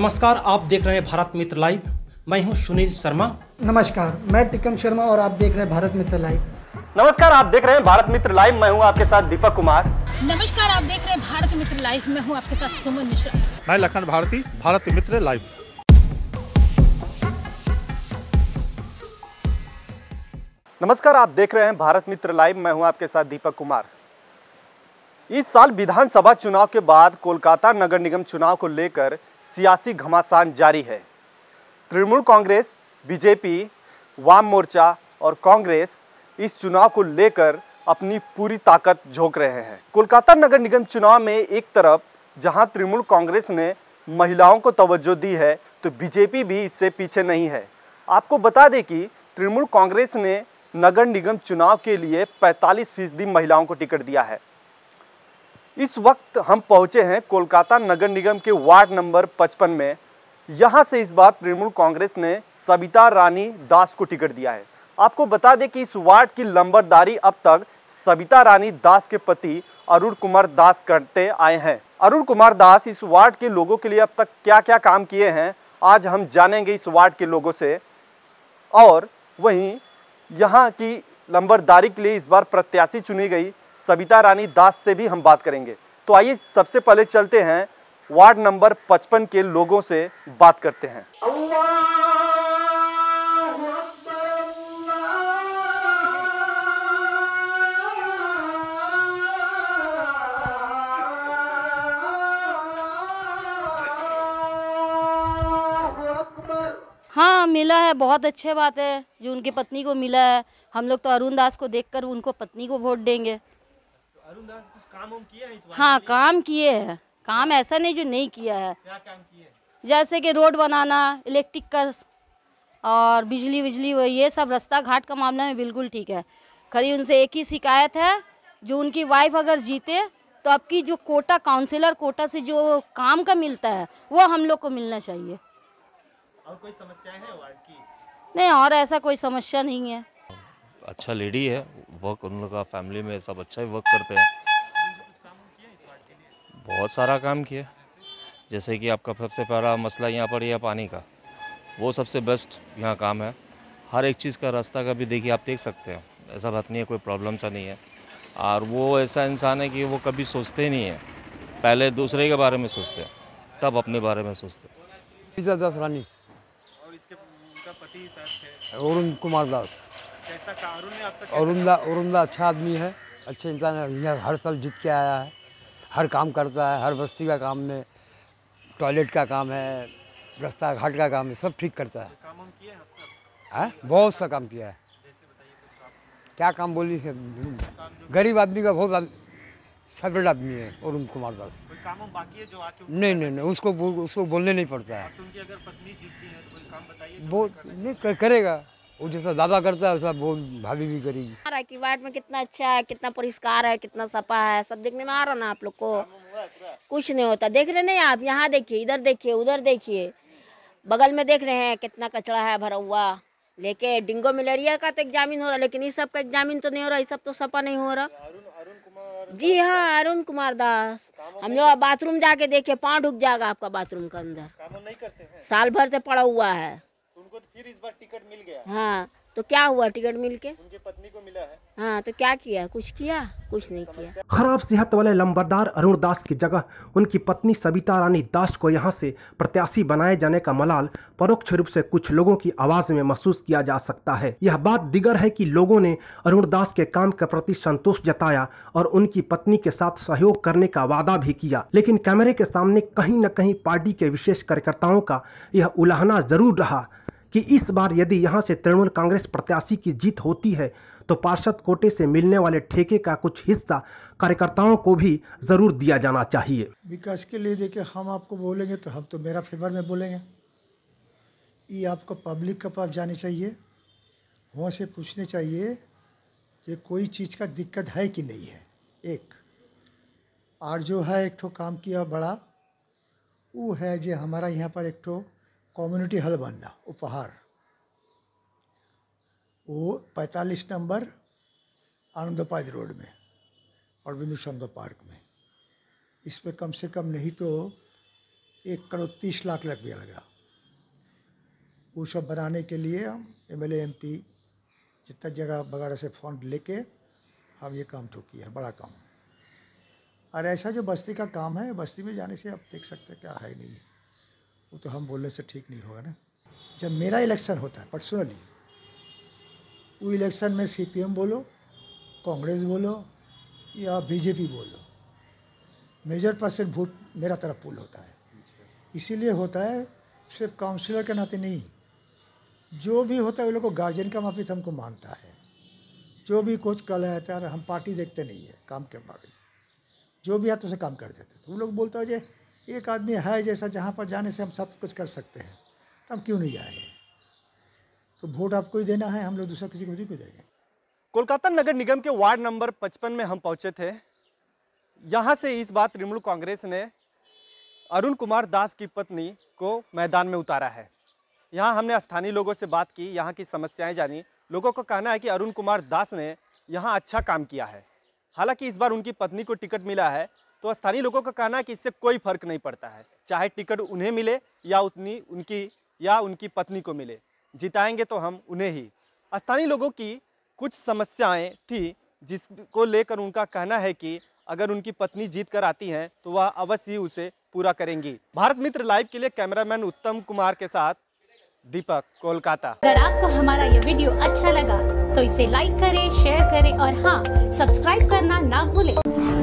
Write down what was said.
नमस्कार आप देख रहे हैं भारत मित्र लाइव मैं हूं सुनील शर्मा नमस्कार मैं टिकम शर्मा और आप देख रहे हैं भारत मित्र लाइव नमस्कार आप देख रहे हैं भारत मित्र लाइव मैं हूं आपके साथ दीपक कुमार नमस्कार आप देख रहे हैं भारत मित्र लाइव मैं हूं आपके साथ सुमन मिश्रा मैं लखन भारती भारत मित्र लाइव नमस्कार आप देख रहे हैं भारत मित्र लाइव मैं हूं आपके साथ दीपक कुमार इस साल विधानसभा चुनाव के बाद कोलकाता नगर निगम चुनाव को लेकर सियासी घमासान जारी है तृणमूल कांग्रेस बीजेपी वाम मोर्चा और कांग्रेस इस चुनाव को लेकर अपनी पूरी ताकत झोंक रहे हैं कोलकाता नगर निगम चुनाव में एक तरफ जहां तृणमूल कांग्रेस ने महिलाओं को तवज्जो दी है तो बीजेपी भी इससे पीछे नहीं है आपको बता दें कि तृणमूल कांग्रेस ने नगर निगम चुनाव के लिए 45 फीसदी महिलाओं को टिकट दिया है इस वक्त हम पहुंचे हैं कोलकाता नगर निगम के वार्ड नंबर 55 में यहां से इस बार तृणमूल कांग्रेस ने सविता रानी दास को टिकट दिया है आपको बता दें कि इस वार्ड की लंबरदारी अब तक सविता रानी दास के पति अरुण कुमार दास करते आए हैं अरुण कुमार दास इस वार्ड के लोगों के लिए अब तक क्या क्या काम किए हैं आज हम जानेंगे इस वार्ड के लोगों से और वहीं यहाँ की लंबरदारी के लिए इस बार प्रत्याशी चुनी गई सविता रानी दास से भी हम बात करेंगे तो आइए सबसे पहले चलते हैं वार्ड नंबर 55 के लोगों से बात करते हैं हाँ मिला है बहुत अच्छे बात है जो उनकी पत्नी को मिला है हम लोग तो अरुण दास को देखकर उनको पत्नी को वोट देंगे कुछ काम हम किए हैं इस हाँ काम किए हैं काम ऐसा नहीं जो नहीं किया है क्या काम किए जैसे कि रोड बनाना इलेक्ट्रिक का और बिजली बिजली ये सब रास्ता घाट का मामला में बिल्कुल ठीक है खरी उनसे एक ही शिकायत है जो उनकी वाइफ अगर जीते तो आपकी जो कोटा काउंसिलर कोटा से जो काम का मिलता है वो हम लोग को मिलना चाहिए और कोई समस्या है वार्ड की नहीं और ऐसा कोई समस्या नहीं है अच्छा लेडी है वर्क उन लोग का फैमिली में सब अच्छा ही वर्क करते हैं बहुत सारा काम किया जैसे कि आपका सबसे पहला मसला यहाँ पर यह पानी का वो सबसे बेस्ट यहाँ काम है हर एक चीज़ का रास्ता का भी देखिए आप देख सकते हैं ऐसा बात नहीं है कोई प्रॉब्लम सा नहीं है और वो ऐसा इंसान है कि वो कभी सोचते ही नहीं है पहले दूसरे के बारे में सोचते हैं तब अपने बारे में सोचते हैं पिज्जा दास रानी और इसके उनका पति साथ अरुण कुमार दास और कहा अरुण अच्छा आदमी है अच्छे इंसान है हर साल जीत के आया है हर काम करता है हर बस्ती का काम में टॉयलेट का काम है रास्ता घाट का काम है सब ठीक करता है हैं हाँ? बहुत सा काम किया है क्या काम बोली है गरीब आदमी का बहुत सेपरेट आदमी है अरुण कुमार दास कोई काम बाकी है जो आके नहीं नहीं नहीं उसको उसको बोलने नहीं पड़ता है तो अगर पत्नी जीतती है तो कोई काम बताइए बहुत नहीं करेगा वो जैसा दादा करता है वैसा वो भाभी भी करेगी आ रहा है कि वार्ड में कितना अच्छा है कितना परिष्कार है कितना सफा है सब देखने में आ रहा ना आप लोग को कुछ नहीं होता देख रहे नहीं आप यहाँ देखिए इधर देखिए उधर देखिए बगल में देख रहे हैं कितना कचरा है भरा हुआ लेके डेंगू मलेरिया का तो एग्जामिन हो रहा लेकिन इस सब का एग्जामिन तो नहीं हो रहा इस सब तो सफा नहीं हो रहा जी हाँ अरुण कुमार दास हम लोग बाथरूम जाके देखे पाँव ढुक जाएगा आपका बाथरूम का अंदर साल भर से पड़ा हुआ है फिर इस बार टिकट मिल गया हाँ तो क्या हुआ टिकट मिल के उनकी पत्नी को मिला है हाँ तो क्या किया कुछ किया कुछ नहीं किया खराब सेहत वाले लंबरदार अरुण दास की जगह उनकी पत्नी सविता रानी दास को यहाँ से प्रत्याशी बनाए जाने का मलाल परोक्ष रूप से कुछ लोगों की आवाज में महसूस किया जा सकता है यह बात दिगर है कि लोगों ने अरुण दास के काम के प्रति संतोष जताया और उनकी पत्नी के साथ सहयोग करने का वादा भी किया लेकिन कैमरे के सामने कहीं न कहीं पार्टी के विशेष कार्यकर्ताओं का यह उलाहना जरूर रहा कि इस बार यदि यहाँ से तृणमूल कांग्रेस प्रत्याशी की जीत होती है तो पार्षद कोटे से मिलने वाले ठेके का कुछ हिस्सा कार्यकर्ताओं को भी जरूर दिया जाना चाहिए विकास के लिए देखिए हम आपको बोलेंगे तो हम तो मेरा फेवर में बोलेंगे ये आपको पब्लिक के पास जानी चाहिए वहाँ से पूछने चाहिए कि कोई चीज़ का दिक्कत है कि नहीं है एक और जो है एक ठो काम किया बड़ा वो है जो हमारा यहाँ पर एक ठो कम्युनिटी हॉल बनना उपहार वो 45 नंबर आनंदोपाद रोड में और बिंदु चंद्र पार्क में इस पर कम से कम नहीं तो एक करोड़ तीस लाख लग गया लग रहा वो सब बनाने के लिए हम एम एल एम पी जितना जगह वगैरह से फंड लेके हम ये काम ठोकी तो है बड़ा काम और ऐसा जो बस्ती का काम है बस्ती में जाने से आप देख सकते हैं क्या है नहीं वो तो हम बोलने से ठीक नहीं होगा ना जब मेरा इलेक्शन होता है पर्सनली वो इलेक्शन में सी बोलो कांग्रेस बोलो या बीजेपी बोलो मेजर परसेंट वोट मेरा तरफ पुल होता है इसीलिए होता है सिर्फ काउंसिलर के नाते नहीं जो भी होता है वो लोग को गार्जियन का तो हमको मानता है जो भी कोच कल आता है हम पार्टी देखते नहीं है काम के बारे जो भी आता उसे काम कर देते तो वो लोग बोलता है जे एक आदमी है जैसा जहाँ पर जाने से हम सब कुछ कर सकते हैं तो हम क्यों नहीं जाएंगे तो वोट आपको ही देना है हम लोग दूसरा किसी को नहीं देंगे कोलकाता नगर निगम के वार्ड नंबर पचपन में हम पहुँचे थे यहाँ से इस बार तृणमूल कांग्रेस ने अरुण कुमार दास की पत्नी को मैदान में उतारा है यहाँ हमने स्थानीय लोगों से बात की यहाँ की समस्याएं जानी लोगों का कहना है कि अरुण कुमार दास ने यहाँ अच्छा काम किया है हालांकि इस बार उनकी पत्नी को टिकट मिला है तो स्थानीय लोगों का कहना है कि इससे कोई फर्क नहीं पड़ता है चाहे टिकट उन्हें मिले या उतनी उनकी या उनकी पत्नी को मिले जिताएंगे तो हम उन्हें ही स्थानीय लोगों की कुछ समस्याएं थी जिसको लेकर उनका कहना है कि अगर उनकी पत्नी जीत कर आती हैं तो वह अवश्य ही उसे पूरा करेंगी भारत मित्र लाइव के लिए कैमरामैन उत्तम कुमार के साथ दीपक कोलकाता अगर आपको हमारा ये वीडियो अच्छा लगा तो इसे लाइक करें, शेयर करें और हाँ सब्सक्राइब करना ना भूलें।